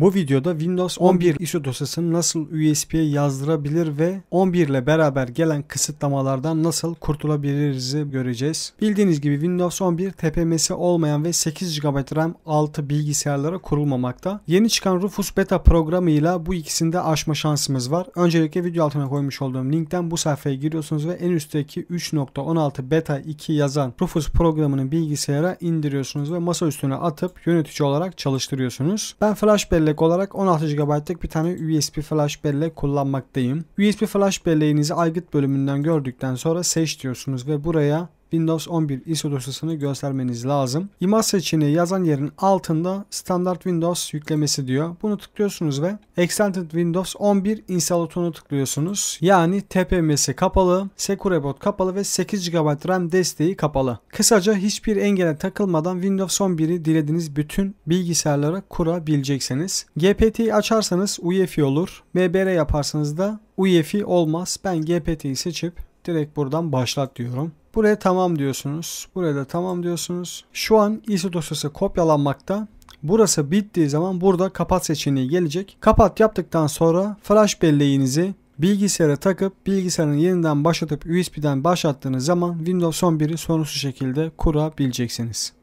Bu videoda Windows 11 ISO dosyasını nasıl USB'ye yazdırabilir ve 11 ile beraber gelen kısıtlamalardan nasıl kurtulabiliriz göreceğiz. Bildiğiniz gibi Windows 11 TPMS olmayan ve 8 GB RAM 6 bilgisayarlara kurulmamakta. Yeni çıkan Rufus Beta programıyla bu ikisini de aşma şansımız var. Öncelikle video altına koymuş olduğum linkten bu sayfaya giriyorsunuz ve en üstteki 3.16 Beta 2 yazan Rufus programını bilgisayara indiriyorsunuz ve masa üstüne atıp yönetici olarak çalıştırıyorsunuz. Ben Flash Bell'e bellek olarak 16 GB'lık bir tane USB flash bellek kullanmaktayım. USB flash belleğinizi aygıt bölümünden gördükten sonra seç diyorsunuz ve buraya Windows 11 ISO dosyasını göstermeniz lazım. İmaj seçeneği yazan yerin altında standart Windows yüklemesi diyor. Bunu tıklıyorsunuz ve Extended Windows 11 install butonuna tıklıyorsunuz. Yani TPMS kapalı, Secure Boot kapalı ve 8 GB RAM desteği kapalı. Kısaca hiçbir engele takılmadan Windows 11'i dilediğiniz bütün bilgisayarlara kurabileceksiniz. GPT'yi açarsanız UEFI olur. MBR yaparsanız da UEFI olmaz. Ben GPT'yi seçip direkt buradan başlat diyorum. Buraya tamam diyorsunuz. Buraya da tamam diyorsunuz. Şu an ISO dosyası kopyalanmakta. Burası bittiği zaman burada kapat seçeneği gelecek. Kapat yaptıktan sonra flash belleğinizi bilgisayara takıp bilgisayarın yeniden başlatıp USB'den başlattığınız zaman Windows 11'i sorunsuz şekilde kurabileceksiniz.